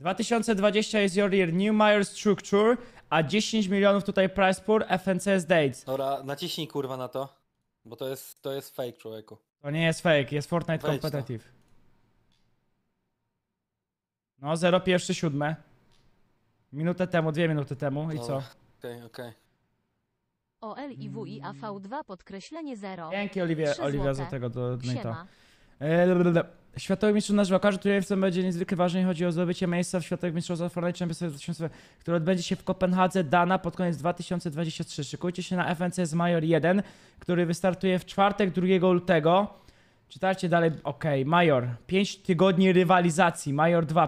2020 jest your year new Meyer structure, a 10 milionów tutaj price pool FNCS dates. Dobra, naciśnij kurwa na to, bo to jest, to jest fake człowieku. To nie jest fake, jest Fortnite Wejdź Competitive. No, 0 pierwszy siódme. Minutę temu, dwie minuty temu i co? Dobra, Okej, i W i AV2 podkreślenie 0. Dzięki Oliwia, Oliwia za tego do do, do. Światowych Mistrzów na żywo. Każdy turniej będzie niezwykle ważny, chodzi o zdobycie miejsca w Światowych Mistrzostwach Fortnite Championship 2000, które odbędzie się w Kopenhadze, Dana pod koniec 2023. Szykujcie się na FNC z Major 1, który wystartuje w czwartek 2 lutego. Czytajcie dalej, ok, Major. 5 tygodni rywalizacji, Major 2.